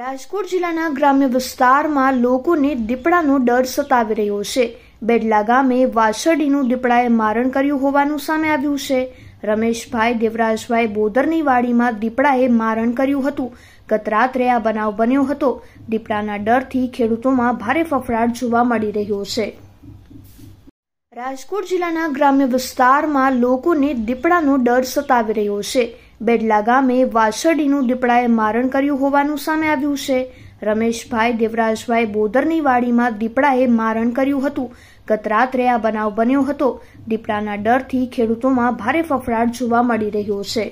રાજકોટ જિલ્લાના ગ્રામ્ય વિસ્તારમાં લોકોને દીપડાનો ડર સતાવી રહ્યો છે બેડલા ગામે વાછરડીનું દીપડાએ મારણ કર્યું હોવાનું સામે આવ્યું છે રમેશભાઈ દેવરાજભાઈ બોદરની વાડીમાં દીપડાએ મારણ કર્યું હતું ગત રાત્રે આ બનાવ બન્યો હતો દીપડાના ડરથી ખેડૂતોમાં ભારે ફફડાટ જોવા મળી રહ્યો છે રાજકોટ જિલ્લાના ગ્રામ્ય વિસ્તારમાં લોકોને દીપડાનો ડર સતાવી રહ્યો છે બેડલા ગામે વાસરડીનું દીપડાએ મારણ કર્યું હોવાનું સામે આવ્યું છે રમેશભાઈ દેવરાજભાઈ બોદરની વાડીમાં દીપડાએ મારણ કર્યું હતું ગત રાત્રે આ બનાવ બન્યો હતો દીપડાના ડરથી ખેડૂતોમાં ભારે ફફડાટ જોવા મળી રહ્યો છે